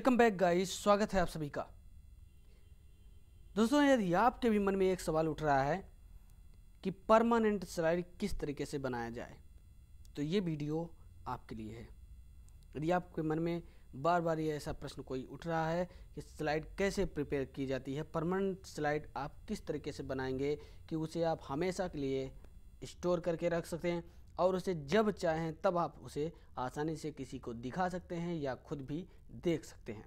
welcome back guys स्वागत है आप सभी का दोस्तों यदि आपके भी मन में एक सवाल उठ रहा है कि परमानेंट सैलरी किस तरीके से बनाया जाए तो ये वीडियो आपके लिए है यदि आपके मन में बार बार ये ऐसा प्रश्न कोई उठ रहा है कि स्लाइड कैसे प्रिपेयर की जाती है परमानेंट स्लाइड आप किस तरीके से बनाएंगे कि उसे आप हमेशा के लिए स्टोर करके रख सकते हैं और उसे जब चाहें तब आप उसे आसानी से किसी को दिखा सकते हैं या खुद भी देख सकते हैं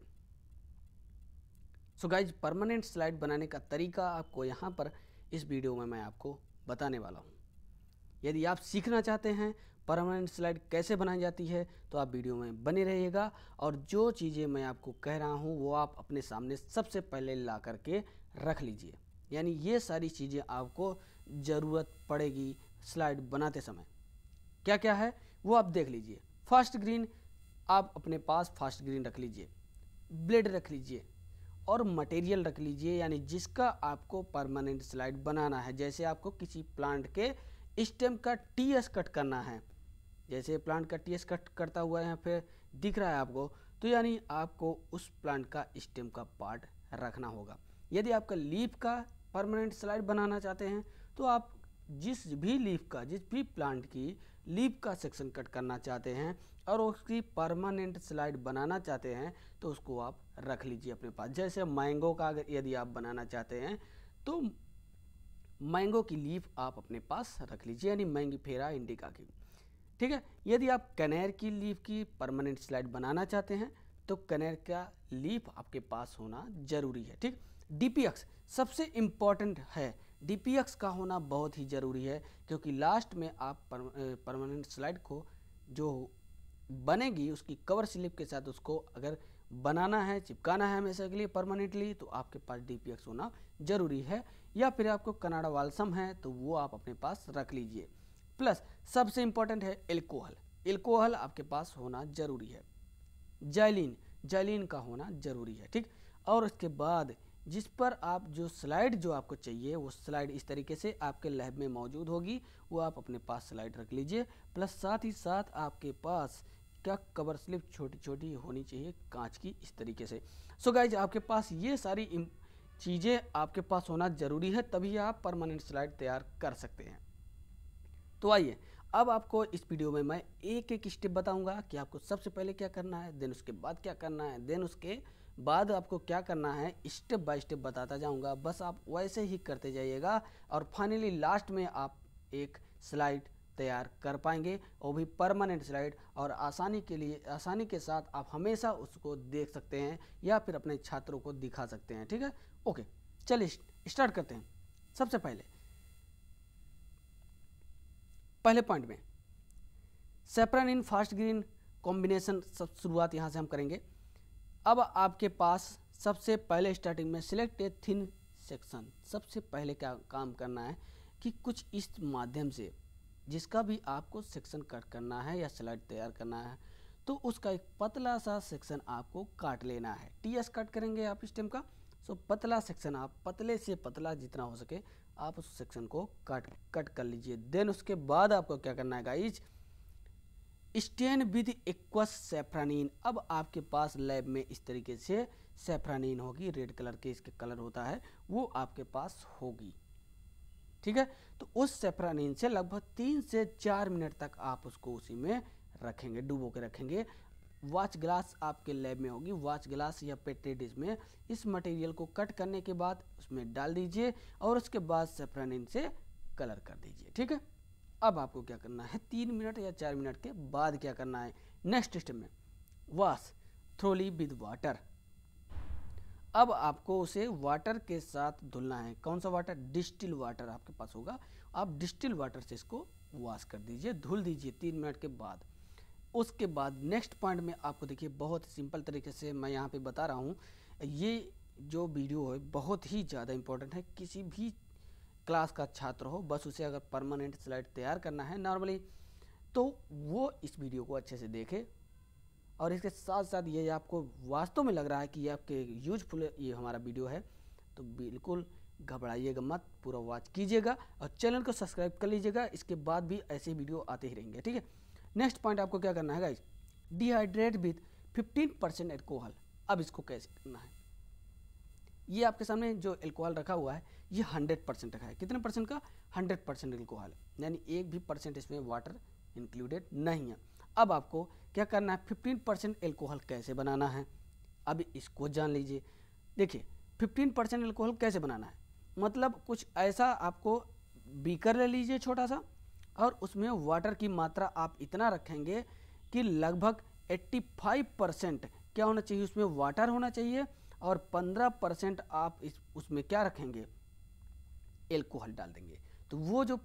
सो गाइज परमानेंट स्लाइड बनाने का तरीका आपको यहाँ पर इस वीडियो में मैं आपको बताने वाला हूँ यदि आप सीखना चाहते हैं परमानेंट स्लाइड कैसे बनाई जाती है तो आप वीडियो में बने रहिएगा और जो चीज़ें मैं आपको कह रहा हूँ वो आप अपने सामने सबसे पहले ला करके रख लीजिए यानी ये सारी चीज़ें आपको ज़रूरत पड़ेगी स्लाइड बनाते समय क्या क्या है वो आप देख लीजिए फर्स्ट ग्रीन आप अपने पास फास्ट ग्रीन रख लीजिए ब्लेड रख लीजिए और मटेरियल रख लीजिए यानी जिसका आपको परमानेंट स्लाइड बनाना है जैसे आपको किसी प्लांट के स्टेम का टी एस कट करना है जैसे प्लांट का टी एस कट करता हुआ यहाँ पे दिख रहा है आपको तो यानी आपको उस प्लांट का स्टेम का पार्ट रखना होगा यदि आपका लीफ का परमानेंट स्लाइड बनाना चाहते हैं तो आप जिस भी लीफ का जिस भी प्लांट की लीप का सेक्शन कट करना चाहते हैं और उसकी परमानेंट स्लाइड बनाना चाहते हैं तो उसको आप रख लीजिए अपने पास जैसे मैंगो का अगर यदि आप बनाना चाहते हैं तो मैंगो की लीफ आप अपने पास रख लीजिए यानी मैंगी फेरा इंडिका की ठीक है यदि आप कनेर की लीफ की परमानेंट स्लाइड बनाना चाहते हैं तो कनेर का लीफ आपके पास होना जरूरी है ठीक डी सबसे इम्पॉर्टेंट है डी का होना बहुत ही ज़रूरी है क्योंकि लास्ट में आप परमानेंट स्लाइड को जो बनेगी उसकी कवर स्लिप के साथ उसको अगर बनाना है चिपकाना है हमेशा के लिए परमानेंटली तो आपके पास डी होना ज़रूरी है या फिर आपको कनाडा वालसम है तो वो आप अपने पास रख लीजिए प्लस सबसे इम्पॉर्टेंट है एल्कोहल एल्कोहल आपके पास होना ज़रूरी है जाइलिन जैलिन का होना ज़रूरी है ठीक और उसके बाद जिस पर आप जो स्लाइड जो आपको चाहिए वो स्लाइड इस तरीके से आपके लैब में मौजूद होगी वो आप अपने पास स्लाइड रख लीजिए प्लस साथ ही साथ आपके पास क्या कवर स्लिप छोटी छोटी होनी चाहिए कांच की इस तरीके से सो so गाइज आपके पास ये सारी चीज़ें आपके पास होना ज़रूरी है तभी आप परमानेंट स्लाइड तैयार कर सकते हैं तो आइए अब आपको इस वीडियो में मैं एक एक स्टेप बताऊंगा कि आपको सबसे पहले क्या करना है देन उसके बाद क्या करना है देन उसके बाद आपको क्या करना है स्टेप बाय स्टेप बताता जाऊंगा बस आप वैसे ही करते जाइएगा और फाइनली लास्ट में आप एक स्लाइड तैयार कर पाएंगे वो भी परमानेंट स्लाइड और आसानी के लिए आसानी के साथ आप हमेशा उसको देख सकते हैं या फिर अपने छात्रों को दिखा सकते हैं ठीक है ओके चलिए स्टार्ट करते हैं सबसे पहले पहले पॉइंट में safranin fast green combination सब शुरुआत यहाँ से हम करेंगे अब आपके पास सबसे पहले स्टार्टिंग में सिलेक्ट ए थिन सेक्शन सबसे पहले क्या काम करना है कि कुछ इस माध्यम से जिसका भी आपको सेक्शन कट करना है या स्लाइड तैयार करना है तो उसका एक पतला सा सेक्शन आपको काट लेना है टी एस कट करेंगे आप स्टेम का सो पतला सेक्शन आप पतले से पतला जितना हो सके आप उस सेक्शन को कट कट कर लीजिए देन उसके बाद आपको क्या करना है guys stain with aqueous safranin अब आपके पास लैब में इस तरीके से सेफ्रानीन होगी रेड कलर के इसके कलर होता है वो आपके पास होगी ठीक है तो उस सेफ्रानीन से लगभग तीन से चार मिनट तक आप उसको उसी में रखेंगे डुबो के रखेंगे वॉच ग्लास आपके लैब में होगी वॉच ग्लास या पेट्री डिश में इस मटेरियल को कट करने के बाद उसमें डाल दीजिए और उसके बाद सेफ्रानीन से कलर कर दीजिए ठीक है अब आपको क्या करना है तीन मिनट या चार मिनट के बाद क्या करना है नेक्स्ट स्टेप में वॉश थ्रोली विद वाटर अब आपको उसे वाटर के साथ धुलना है कौन सा वाटर डिस्टिल वाटर आपके पास होगा आप डिस्टिल वाटर से इसको वॉश कर दीजिए धुल दीजिए तीन मिनट के बाद उसके बाद नेक्स्ट पॉइंट में आपको देखिए बहुत सिंपल तरीके से मैं यहाँ पे बता रहा हूँ ये जो वीडियो है बहुत ही ज़्यादा इम्पोर्टेंट है किसी भी क्लास का छात्र हो बस उसे अगर परमानेंट स्लाइड तैयार करना है नॉर्मली तो वो इस वीडियो को अच्छे से देखे और इसके साथ साथ ये आपको वास्तव में लग रहा है कि ये आपके यूजफुल ये हमारा वीडियो है तो बिल्कुल घबराइएगा मत पूरा वॉच कीजिएगा और चैनल को सब्सक्राइब कर लीजिएगा इसके बाद भी ऐसे वीडियो आते ही रहेंगे ठीक है नेक्स्ट पॉइंट आपको क्या करना है guys dehydrate with 15 percent alcohol अब इसको कैसे करना है ये आपके सामने जो एल्कोहल रखा हुआ है ये 100 परसेंट रखा है कितने परसेंट का 100 परसेंट एल्कोहल है यानी एक भी परसेंट इसमें वाटर इंक्लूडेड नहीं है अब आपको क्या करना है 15 परसेंट एल्कोहल कैसे बनाना है अब इसको जान लीजिए देखिए 15 परसेंट एल्कोहल कैसे बनाना है मतलब कुछ ऐसा आपको बीकर ले लीजिए छोटा सा और उसमें वाटर की मात्रा आप इतना रखेंगे कि लगभग फाइव परसेंट क्या होना चाहिए उसमें वाटर होना चाहिए और 15 परसेंट आप इस उसमें क्या रखेंगे एल्कोहल डाल देंगे तो वो जो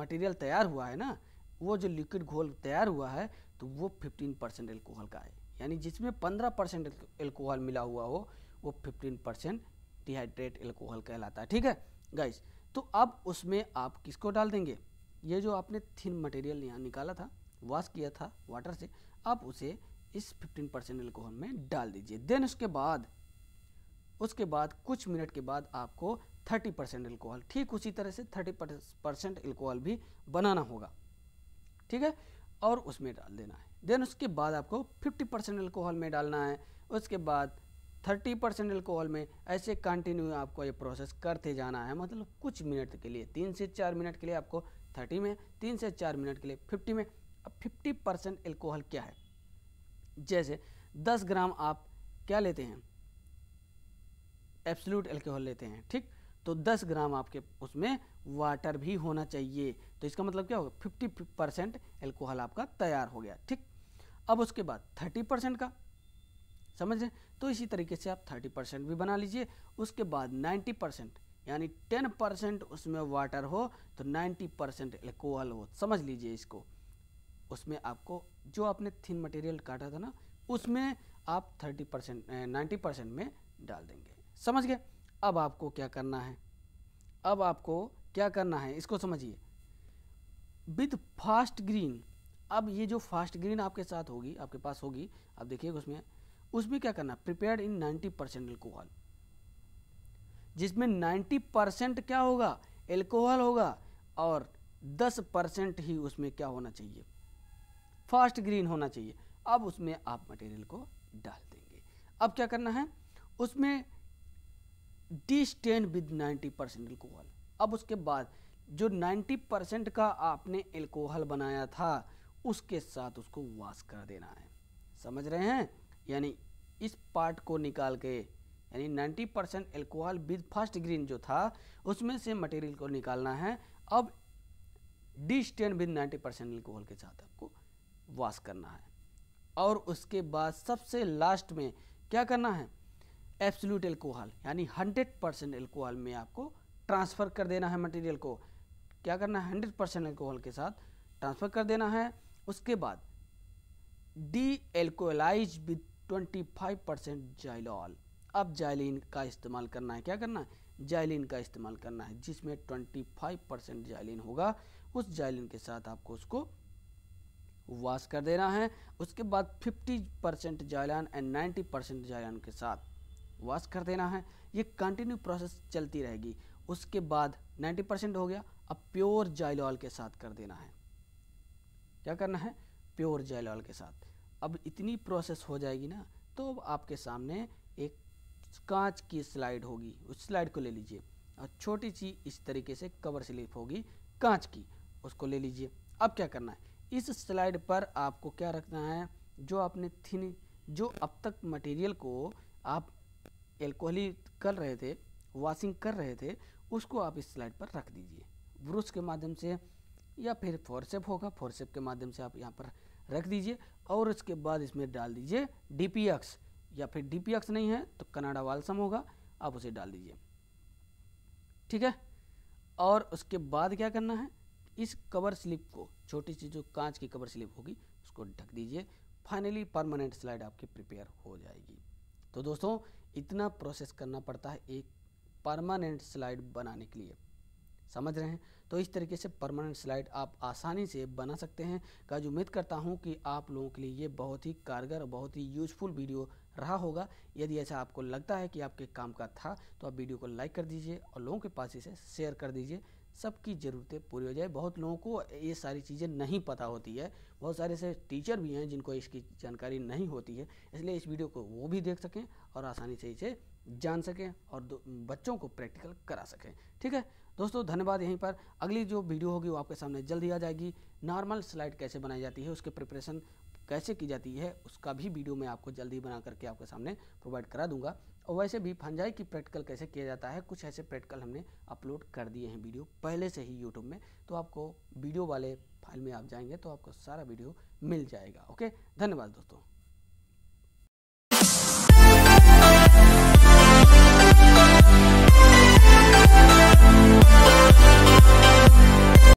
मटेरियल तैयार हुआ है ना वो जो लिक्विड घोल तैयार हुआ है तो वो 15 परसेंट एल्कोहल का है यानी जिसमें 15 परसेंट एल्कोहल मिला हुआ हो वो 15 परसेंट डिहाइड्रेट एल्कोहल कहलाता है ठीक है गाइस तो अब उसमें आप किसको डाल देंगे ये जो आपने थिन मटेरियल यहाँ निकाला था वॉश किया था वाटर से आप उसे इस 15 परसेंट एल्कोहल में डाल दीजिए देन उसके बाद उसके बाद कुछ मिनट के बाद आपको 30 परसेंट एल्कोहल ठीक उसी तरह से 30 परसेंट एल्कोहल भी बनाना होगा ठीक है और उसमें डाल देना है देन उसके बाद आपको 50 परसेंट एल्कोहल में डालना है उसके बाद 30 परसेंट एल्कोहल में ऐसे कंटिन्यू आपको ये प्रोसेस करते जाना है मतलब कुछ मिनट के लिए तीन से चार मिनट के लिए आपको थर्टी में तीन से चार मिनट के लिए फिफ्टी में अब फिफ्टी परसेंट एल्कोहल क्या है जैसे दस ग्राम आप क्या लेते हैं एब्सोल्यूट एल्कोहल लेते हैं ठीक तो 10 ग्राम आपके उसमें वाटर भी होना चाहिए तो इसका मतलब क्या होगा 50 परसेंट एल्कोहल आपका तैयार हो गया ठीक अब उसके बाद 30 परसेंट का समझ रहे तो इसी तरीके से आप 30 परसेंट भी बना लीजिए उसके बाद 90 परसेंट यानी 10 परसेंट उसमें वाटर हो तो 90 परसेंट एल्कोहल हो समझ लीजिए इसको उसमें आपको जो आपने थिन मटेरियल काटा था ना उसमें आप थर्टी परसेंट नाइन्टी परसेंट में डाल देंगे समझ गए अब आपको क्या करना है अब आपको क्या करना है इसको समझिए विद फास्ट ग्रीन अब ये जो फास्ट ग्रीन आपके साथ होगी आपके पास होगी आप देखिएगा उसमें उसमें क्या करना प्रिपेयर इन 90 परसेंट एल्कोहल जिसमें 90 परसेंट क्या होगा एल्कोहल होगा और 10 परसेंट ही उसमें क्या होना चाहिए फास्ट ग्रीन होना चाहिए अब उसमें आप मटेरियल को डाल देंगे अब क्या करना है उसमें destain with ninety percent alcohol अब उसके बाद जो 90 परसेंट का आपने एल्कोहल बनाया था उसके साथ उसको वाश कर देना है समझ रहे हैं यानी इस पार्ट को निकाल के यानी 90 percent alcohol with fast green जो था उसमें से मटेरियल को निकालना है अब destain with 90 percent alcohol के साथ आपको वाश करना है और उसके बाद सबसे लास्ट में क्या करना है एब्सोल्यूट एल्कोहल यानी 100 परसेंट एल्कोहल में आपको ट्रांसफ़र कर देना है मटेरियल को क्या करना है हंड्रेड परसेंट एल्कोहल के साथ ट्रांसफ़र कर देना है उसके बाद dealcoholise with twenty five percent xylol अब जाइलिन का इस्तेमाल करना है क्या करना है जाइलिन का इस्तेमाल करना है जिसमें ट्वेंटी फाइव परसेंट जाइलिन होगा उस जाइलिन के साथ आपको उसको वॉश कर देना है उसके बाद fifty percent xylene and ninety percent xylene के साथ वॉश कर देना है ये कंटिन्यू प्रोसेस चलती रहेगी उसके बाद 90 परसेंट हो गया अब प्योर जाइलॉल के साथ कर देना है क्या करना है प्योर जाइलॉल के साथ अब इतनी प्रोसेस हो जाएगी ना तो अब आपके सामने एक कांच की स्लाइड होगी उस स्लाइड को ले लीजिए और छोटी सी इस तरीके से कवर स्लिप होगी कांच की उसको ले लीजिए अब क्या करना है इस स्लाइड पर आपको क्या रखना है जो आपने थिन जो अब तक मटेरियल को आप एल्कोहली कर रहे थे वॉशिंग कर रहे थे उसको आप इस स्लाइड पर रख दीजिए ब्रुश के माध्यम से या फिर फोरसेप होगा फोरसेप के माध्यम से आप यहाँ पर रख दीजिए और उसके बाद इसमें डाल दीजिए डी या फिर डी नहीं है तो कनाडा वालसम होगा आप उसे डाल दीजिए ठीक है और उसके बाद क्या करना है इस कवर स्लिप को छोटी सी जो कांच की कवर स्लिप होगी उसको ढक दीजिए फाइनली परमानेंट स्लाइड आपकी प्रिपेयर हो जाएगी तो दोस्तों इतना प्रोसेस करना पड़ता है एक परमानेंट स्लाइड बनाने के लिए समझ रहे हैं तो इस तरीके से परमानेंट स्लाइड आप आसानी से बना सकते हैं काज उम्मीद करता हूं कि आप लोगों के लिए ये बहुत ही कारगर बहुत ही यूजफुल वीडियो रहा होगा यदि ऐसा आपको लगता है कि आपके काम का था तो आप वीडियो को लाइक कर दीजिए और लोगों के पास इसे शेयर कर दीजिए सबकी ज़रूरतें पूरी हो जाए बहुत लोगों को ये सारी चीज़ें नहीं पता होती है बहुत सारे ऐसे टीचर भी हैं जिनको इसकी जानकारी नहीं होती है इसलिए इस वीडियो को वो भी देख सकें और आसानी से इसे जान सकें और बच्चों को प्रैक्टिकल करा सकें ठीक है दोस्तों धन्यवाद यहीं पर अगली जो वीडियो होगी वो आपके सामने जल्द ही आ जाएगी नॉर्मल स्लाइड कैसे बनाई जाती है उसके प्रिपरेशन कैसे की जाती है उसका भी वीडियो मैं आपको जल्दी बना करके आपके सामने प्रोवाइड करा दूंगा और वैसे भी फंजाई की प्रैक्टिकल कैसे किया जाता है कुछ ऐसे प्रैक्टिकल हमने अपलोड कर दिए हैं वीडियो पहले से ही यूट्यूब में तो आपको वीडियो वाले फाइल में आप जाएंगे तो आपको सारा वीडियो मिल जाएगा ओके धन्यवाद दोस्तों